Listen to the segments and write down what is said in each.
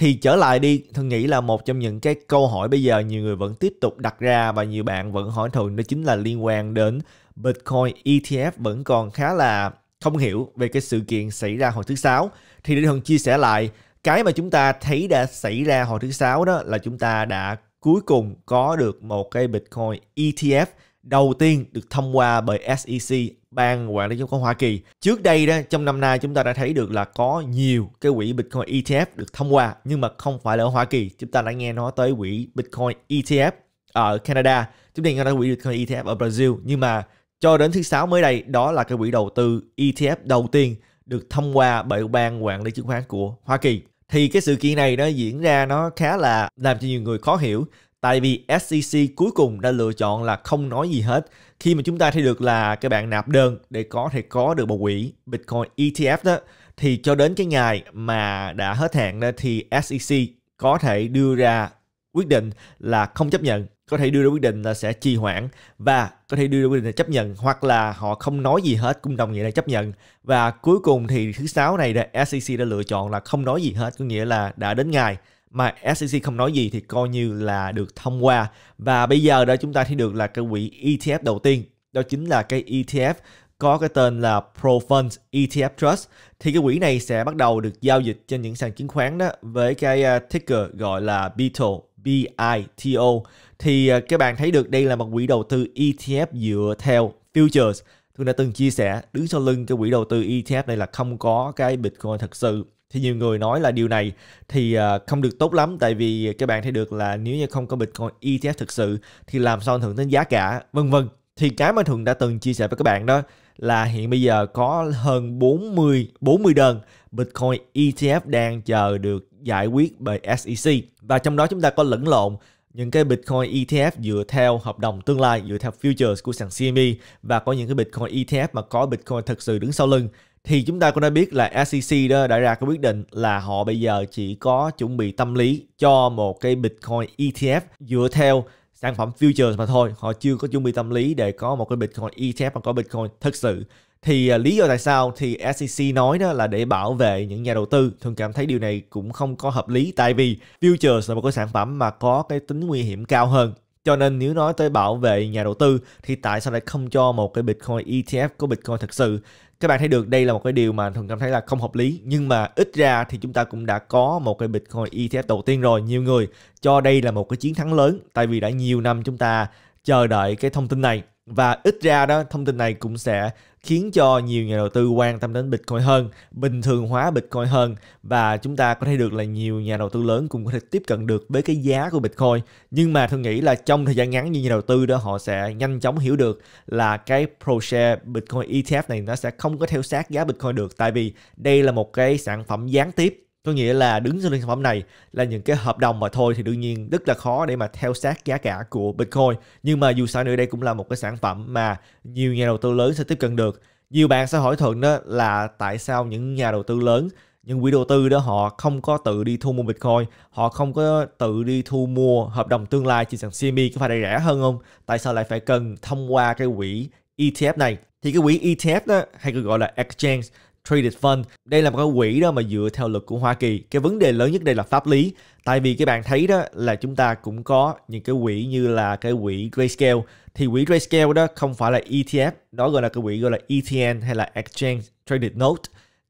thì trở lại đi thân nghĩ là một trong những cái câu hỏi bây giờ nhiều người vẫn tiếp tục đặt ra và nhiều bạn vẫn hỏi thường đó chính là liên quan đến Bitcoin ETF vẫn còn khá là không hiểu về cái sự kiện xảy ra hồi thứ sáu thì để thường chia sẻ lại cái mà chúng ta thấy đã xảy ra hồi thứ sáu đó là chúng ta đã cuối cùng có được một cái Bitcoin ETF đầu tiên được thông qua bởi SEC, ban quản lý chứng khoán Hoa Kỳ. Trước đây đó, trong năm nay chúng ta đã thấy được là có nhiều cái quỹ Bitcoin ETF được thông qua nhưng mà không phải là ở Hoa Kỳ. Chúng ta đã nghe nói tới quỹ Bitcoin ETF ở Canada, chúng ta nghe nói quỹ Bitcoin ETF ở Brazil nhưng mà cho đến thứ sáu mới đây đó là cái quỹ đầu tư ETF đầu tiên được thông qua bởi ban quản lý chứng khoán của Hoa Kỳ. Thì cái sự kiện này nó diễn ra nó khá là làm cho nhiều người khó hiểu tại vì SEC cuối cùng đã lựa chọn là không nói gì hết khi mà chúng ta thấy được là các bạn nạp đơn để có thể có được một quỹ Bitcoin ETF đó thì cho đến cái ngày mà đã hết hạn đó thì SEC có thể đưa ra quyết định là không chấp nhận có thể đưa ra quyết định là sẽ trì hoãn và có thể đưa ra quyết định là chấp nhận hoặc là họ không nói gì hết cũng đồng nghĩa là chấp nhận và cuối cùng thì thứ sáu này là SEC đã lựa chọn là không nói gì hết có nghĩa là đã đến ngày mà SEC không nói gì thì coi như là được thông qua và bây giờ đó chúng ta thấy được là cái quỹ ETF đầu tiên đó chính là cái ETF có cái tên là ProFund ETF Trust thì cái quỹ này sẽ bắt đầu được giao dịch trên những sàn chứng khoán đó với cái à, ticker gọi là BITO BITO thì à, các bạn thấy được đây là một quỹ đầu tư ETF dựa theo futures tôi đã từng chia sẻ đứng sau lưng cái quỹ đầu tư ETF này là không có cái Bitcoin thật sự thì nhiều người nói là điều này thì à, không được tốt lắm tại vì các bạn thấy được là nếu như không có Bitcoin ETF thực sự thì làm sao ảnh hưởng đến giá cả vân vân thì cái mà thường đã từng chia sẻ với các bạn đó là hiện bây giờ có hơn 40 40 đơn Bitcoin ETF đang chờ được giải quyết bởi SEC và trong đó chúng ta có lẫn lộn những cái Bitcoin ETF dựa theo hợp đồng tương lai, dựa theo futures của sàn CME và có những cái Bitcoin ETF mà có Bitcoin thực sự đứng sau lưng thì chúng ta cũng đã biết là SEC đó đã ra cái quyết định là họ bây giờ chỉ có chuẩn bị tâm lý cho một cái Bitcoin ETF dựa theo sản phẩm futures mà thôi họ chưa có chuẩn bị tâm lý để có một cái Bitcoin ETF hoặc có Bitcoin thực sự thì uh, lý do tại sao thì SEC nói đó là để bảo vệ những nhà đầu tư thường cảm thấy điều này cũng không có hợp lý tại vì futures là một cái sản phẩm mà có cái tính nguy hiểm cao hơn cho nên nếu nói tới bảo vệ nhà đầu tư thì tại sao lại không cho một cái Bitcoin ETF của Bitcoin thật sự? Các bạn thấy được đây là một cái điều mà thường cảm thấy là không hợp lý nhưng mà ít ra thì chúng ta cũng đã có một cái Bitcoin ETF đầu tiên rồi. Nhiều người cho đây là một cái chiến thắng lớn tại vì đã nhiều năm chúng ta chờ đợi cái thông tin này và ít ra đó thông tin này cũng sẽ khiến cho nhiều nhà đầu tư quan tâm đến Bitcoin hơn, bình thường hóa Bitcoin hơn và chúng ta có thể được là nhiều nhà đầu tư lớn cũng có thể tiếp cận được với cái giá của Bitcoin. Nhưng mà tôi nghĩ là trong thời gian ngắn như nhà đầu tư đó họ sẽ nhanh chóng hiểu được là cái ProShare Bitcoin ETF này nó sẽ không có theo sát giá Bitcoin được tại vì đây là một cái sản phẩm gián tiếp có nghĩa là đứng sau lưng sản phẩm này là những cái hợp đồng mà thôi thì đương nhiên rất là khó để mà theo sát giá cả của Bitcoin nhưng mà dù sao nữa đây cũng là một cái sản phẩm mà nhiều nhà đầu tư lớn sẽ tiếp cận được nhiều bạn sẽ hỏi thuận đó là tại sao những nhà đầu tư lớn những quỹ đầu tư đó họ không có tự đi thu mua Bitcoin, họ không có tự đi thu mua hợp đồng tương lai trên sàn CME có phải là rẻ hơn không? Tại sao lại phải cần thông qua cái quỹ ETF này? Thì cái quỹ ETF đó hay còn gọi là exchange Traded Fund. Đây là một cái quỹ đó mà dựa theo luật của Hoa Kỳ. Cái vấn đề lớn nhất đây là pháp lý. Tại vì các bạn thấy đó là chúng ta cũng có những cái quỹ như là cái quỹ Grayscale. Thì quỹ Grayscale đó không phải là ETF, đó gọi là cái quỹ gọi là ETN hay là Exchange Traded Note.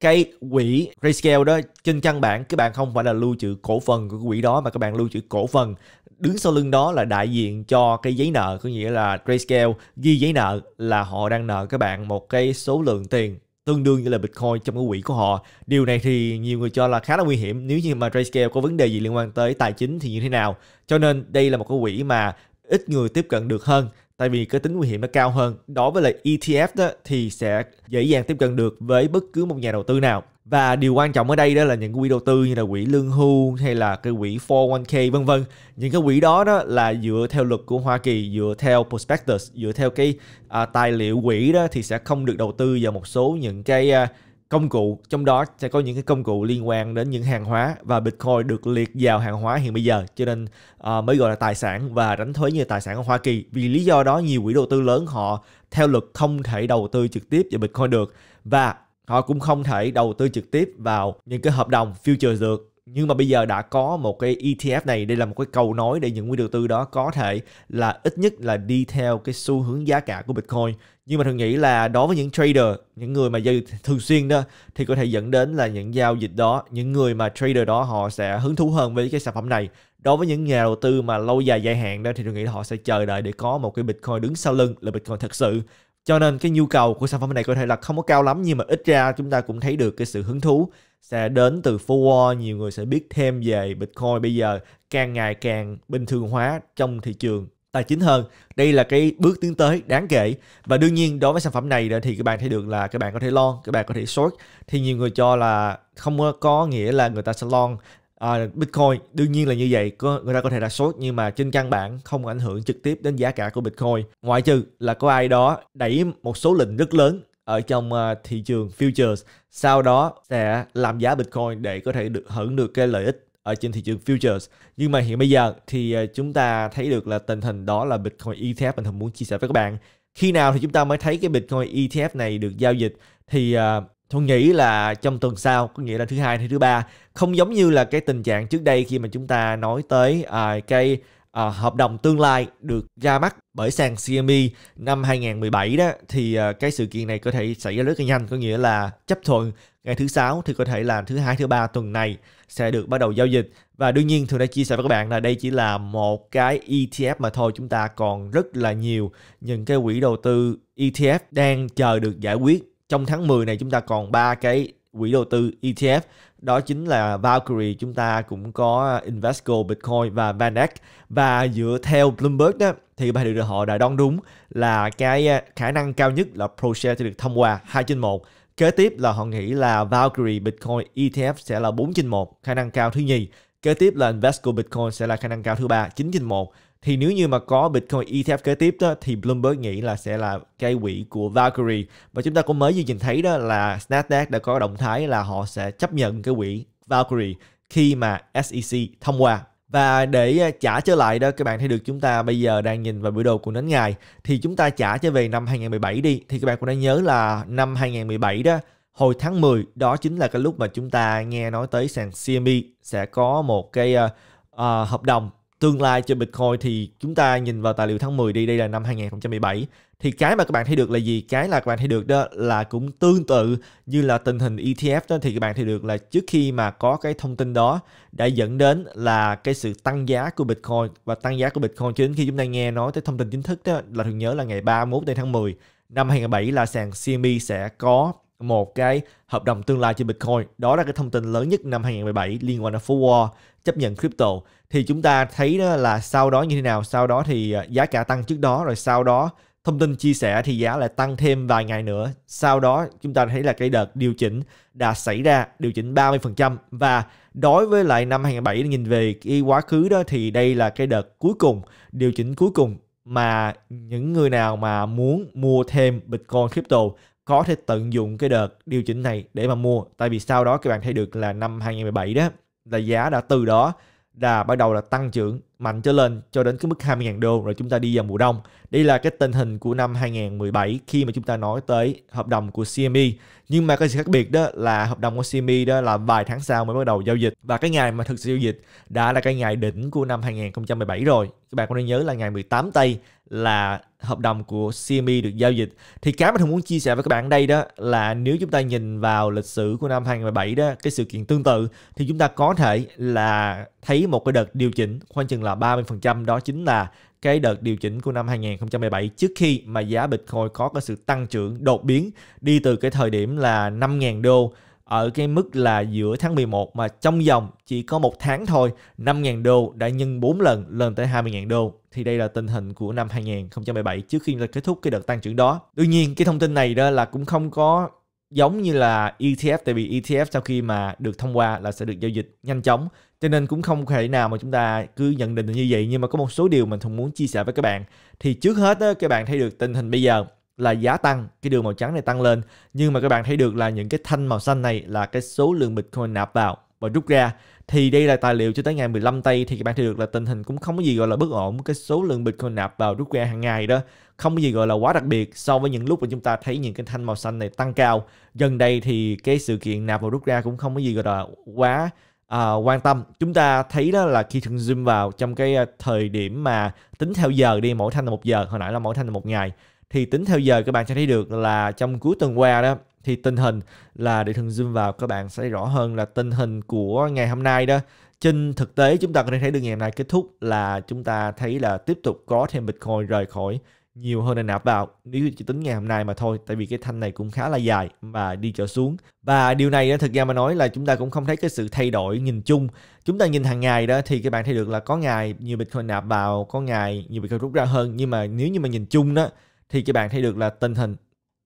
Cái quỹ Grayscale đó trên căn bản các bạn không phải là lưu trữ cổ phần của quỹ đó mà các bạn lưu trữ cổ phần đứng sau lưng đó là đại diện cho cái giấy nợ có nghĩa là Grayscale ghi giấy nợ là họ đang nợ các bạn một cái số lượng tiền tương đương như là Bitcoin trong cái quỹ của họ. Điều này thì nhiều người cho là khá là nguy hiểm nếu như mà Grayscale có vấn đề gì liên quan tới tài chính thì như thế nào. Cho nên đây là một cái quỹ mà ít người tiếp cận được hơn tại vì cái tính nguy hiểm nó cao hơn. Đối với lại ETF đó thì sẽ dễ dàng tiếp cận được với bất cứ một nhà đầu tư nào và điều quan trọng ở đây đó là những quỹ đầu tư như là quỹ lương hưu hay là cái quỹ 401k vân vân những cái quỹ đó đó là dựa theo luật của Hoa Kỳ dựa theo prospectus dựa theo cái à, tài liệu quỹ đó thì sẽ không được đầu tư vào một số những cái à, công cụ trong đó sẽ có những cái công cụ liên quan đến những hàng hóa và Bitcoin được liệt vào hàng hóa hiện bây giờ cho nên uh, mới gọi là tài sản và đánh thuế như tài sản ở Hoa Kỳ vì lý do đó nhiều quỹ đầu tư lớn họ theo luật không thể đầu tư trực tiếp vào Bitcoin được và họ cũng không thể đầu tư trực tiếp vào những cái hợp đồng future được nhưng mà bây giờ đã có một cái ETF này đây là một cái cầu nối để những quỹ đầu tư đó có thể là ít nhất là đi theo cái xu hướng giá cả của Bitcoin nhưng mà thường nghĩ là đối với những trader những người mà giao dịch thường xuyên đó thì có thể dẫn đến là những giao dịch đó những người mà trader đó họ sẽ hứng thú hơn với cái sản phẩm này đối với những nhà đầu tư mà lâu dài dài hạn đó thì tôi nghĩ là họ sẽ chờ đợi để có một cái bitcoin đứng sau lưng là bitcoin thật sự cho nên cái nhu cầu của sản phẩm này có thể là không có cao lắm nhưng mà ít ra chúng ta cũng thấy được cái sự hứng thú sẽ đến từ forward nhiều người sẽ biết thêm về Bitcoin bây giờ càng ngày càng bình thường hóa trong thị trường tài chính hơn đây là cái bước tiến tới đáng kể và đương nhiên đối với sản phẩm này thì các bạn thấy được là các bạn có thể long các bạn có thể short thì nhiều người cho là không có nghĩa là người ta sẽ long à, Bitcoin đương nhiên là như vậy có người ta có thể là sốt nhưng mà trên căn bản không ảnh hưởng trực tiếp đến giá cả của Bitcoin ngoại trừ là có ai đó đẩy một số lệnh rất lớn ở trong à, thị trường futures sau đó sẽ làm giá Bitcoin để có thể được hưởng được cái lợi ích ở trên thị trường futures nhưng mà hiện bây giờ thì à, chúng ta thấy được là tình hình đó là Bitcoin ETF mình thường muốn chia sẻ với các bạn khi nào thì chúng ta mới thấy cái Bitcoin ETF này được giao dịch thì à, tôi nghĩ là trong tuần sau có nghĩa là thứ hai hay thứ ba không giống như là cái tình trạng trước đây khi mà chúng ta nói tới uh, cái À, hợp đồng tương lai được ra mắt bởi sàn CME năm 2017 đó thì à, cái sự kiện này có thể xảy ra rất là nhanh có nghĩa là chấp thuận ngày thứ sáu thì có thể là thứ hai thứ ba tuần này sẽ được bắt đầu giao dịch và đương nhiên thường đã chia sẻ với các bạn là đây chỉ là một cái ETF mà thôi chúng ta còn rất là nhiều những cái quỹ đầu tư ETF đang chờ được giải quyết trong tháng 10 này chúng ta còn ba cái quỹ đầu tư ETF đó chính là Valkyrie chúng ta cũng có Invesco Bitcoin và VanEck và dựa theo Bloomberg đó thì bài được họ đã đoán đúng là cái à, khả năng cao nhất là ProShare sẽ được thông qua 2 trên 1 kế tiếp là họ nghĩ là Valkyrie Bitcoin ETF sẽ là 4 trên 1 khả năng cao thứ nhì kế tiếp là Invesco Bitcoin sẽ là khả năng cao thứ ba 9 trên 1 thì nếu như mà có Bitcoin ETF kế tiếp đó thì Bloomberg nghĩ là sẽ là cây quỹ của Valkyrie và chúng ta cũng mới vừa nhìn thấy đó là Nasdaq đã có động thái là họ sẽ chấp nhận cái quỹ Valkyrie khi mà SEC thông qua và để à, trả trở lại đó các bạn thấy được chúng ta bây giờ đang nhìn vào biểu đồ của nến ngày thì chúng ta trả trở về năm 2017 đi thì các bạn cũng đã nhớ là năm 2017 đó hồi tháng 10 đó chính là cái lúc mà chúng ta nghe nói tới sàn CME sẽ có một cái uh, uh, hợp đồng tương lai cho Bitcoin thì chúng ta nhìn vào tài liệu tháng 10 đi, đây là năm 2017. Thì cái mà các bạn thấy được là gì? Cái là các bạn thấy được đó là cũng tương tự như là tình hình ETF đó thì các bạn thấy được là trước khi mà có cái thông tin đó đã dẫn đến là cái sự tăng giá của Bitcoin và tăng giá của Bitcoin chính khi chúng ta nghe nói tới thông tin chính thức đó là thường nhớ là ngày 31 đến tháng 10 năm 2007 là sàn CME sẽ có một cái hợp đồng tương lai trên Bitcoin. Đó là cái thông tin lớn nhất năm 2017 liên quan đến phố Wall chấp nhận crypto. Thì chúng ta thấy đó là sau đó như thế nào, sau đó thì ờ, giá cả tăng trước đó, rồi sau đó thông tin chia sẻ thì giá lại tăng thêm vài ngày nữa. Sau đó chúng ta thấy là cái đợt điều chỉnh đã xảy ra, điều chỉnh 30% và đối với lại năm 2007 nhìn về cái quá khứ đó thì đây là cái đợt cuối cùng, điều chỉnh cuối cùng mà những người nào mà muốn mua thêm Bitcoin crypto có thể tận dụng cái đợt điều chỉnh này để mà mua tại vì sau đó các bạn thấy được là năm 2017 đó là giá đã từ đó là bắt đầu là tăng trưởng mạnh trở lên cho đến cái mức 20.000 đô rồi chúng ta đi vào mùa đông. Đây là cái tình hình của năm 2017 khi mà chúng ta nói tới hợp đồng của CME. Nhưng mà cái sự khác biệt đó là hợp đồng của CME đó là vài tháng sau mới bắt đầu giao dịch và cái ngày mà thực sự giao dịch đã là cái ngày đỉnh của năm 2017 rồi. Các bạn có nên nhớ là ngày 18 tây là hợp đồng của CME được giao dịch thì cái mà Hùng muốn chia sẻ với các bạn đây đó là nếu chúng ta nhìn vào lịch sử của năm 2017 đó cái sự kiện tương tự thì chúng ta có thể là thấy một cái đợt điều chỉnh khoảng chừng là 30% đó chính là cái đợt điều chỉnh của năm 2017 trước khi mà giá Bitcoin có cái sự tăng trưởng đột biến đi từ cái thời điểm là 5.000 đô ở cái mức là giữa tháng 11 mà trong vòng chỉ có một tháng thôi 5.000 đô đã nhân 4 lần lên tới 20.000 đô thì đây là tình hình của năm 2017 trước khi là kết thúc cái đợt tăng trưởng đó. Đương nhiên cái thông tin này đó là cũng không có giống như là ETF tại vì ETF sau khi mà được thông qua là sẽ được giao dịch nhanh chóng cho nên cũng không thể nào mà chúng ta cứ nhận định như vậy nhưng mà có một số điều mình thường muốn chia sẻ với các bạn thì trước hết đó, các bạn thấy được tình hình bây giờ là giá tăng cái đường màu trắng này tăng lên nhưng mà các bạn thấy được là những cái thanh màu xanh này là cái số lượng bitcoin nạp vào và rút ra thì đây là tài liệu cho tới ngày 15 tây thì các bạn thấy được là tình hình cũng không có gì gọi là bất ổn cái số lượng bitcoin nạp vào rút ra hàng ngày đó không có gì gọi là quá đặc biệt so với những lúc mà chúng ta thấy những cái thanh màu xanh này tăng cao gần đây thì cái sự kiện nạp vào rút ra cũng không có gì gọi là quá à, quan tâm chúng ta thấy đó là khi thường zoom vào trong cái à, thời điểm mà tính theo giờ đi mỗi thanh là một giờ hồi nãy là mỗi thanh là một ngày thì tính theo giờ các bạn sẽ thấy được là trong cuối tuần qua đó thì tình hình là để thường zoom vào các bạn sẽ rõ hơn là tình hình của ngày hôm nay đó trên thực tế chúng ta có thể thấy được ngày hôm nay kết thúc là chúng ta thấy là tiếp tục có thêm bitcoin rời khỏi nhiều hơn là nạp vào nếu chỉ tính ngày hôm nay mà thôi tại vì cái thanh này cũng khá là dài và đi trở xuống và điều này thực ra mà nói là chúng ta cũng không thấy cái sự thay đổi nhìn chung chúng ta nhìn hàng ngày đó thì các bạn thấy được là có ngày nhiều bitcoin nạp vào có ngày nhiều bitcoin rút ra hơn nhưng mà nếu như mà nhìn chung đó thì các bạn thấy được là tình hình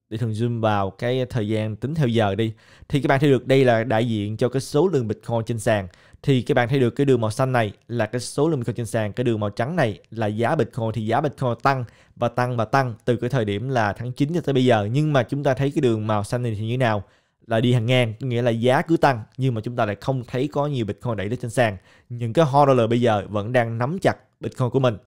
để thường zoom vào cái thời gian tính theo giờ đi thì các bạn thấy được đây là đại diện cho cái số lượng bitcoin trên sàn thì các bạn thấy được cái đường màu xanh này là cái số lượng bitcoin trên sàn cái đường màu trắng này là giá bitcoin thì giá bitcoin tăng và tăng và tăng từ cái thời điểm là tháng 9 cho tới bây giờ nhưng mà chúng ta thấy cái đường màu xanh này thì như thế nào là đi hàng ngang nghĩa là giá cứ tăng nhưng mà chúng ta lại không thấy có nhiều bitcoin đẩy lên trên sàn những cái holder bây giờ vẫn đang nắm chặt bitcoin của mình